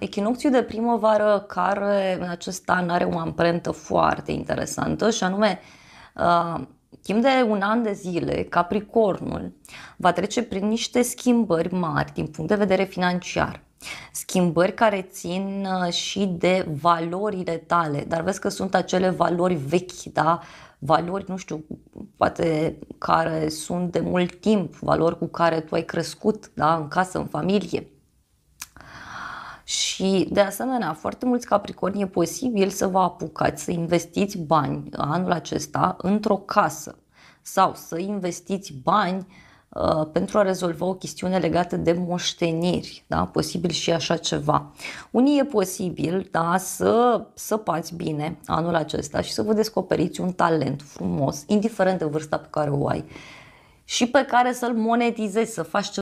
Echinocțiul de primăvară care în acest an are o amprentă foarte interesantă și anume uh, timp de un an de zile, Capricornul va trece prin niște schimbări mari din punct de vedere financiar. Schimbări care țin uh, și de valorile tale, dar vezi că sunt acele valori vechi, da? valori, nu știu, poate care sunt de mult timp, valori cu care tu ai crescut da? în casă, în familie și, de asemenea, foarte mulți capricorni e posibil să vă apucați să investiți bani anul acesta într-o casă sau să investiți bani uh, pentru a rezolva o chestiune legată de moșteniri, da? posibil și așa ceva. Unii e posibil da, să săpați bine anul acesta și să vă descoperiți un talent frumos, indiferent de vârsta pe care o ai și pe care să-l monetizezi, să faci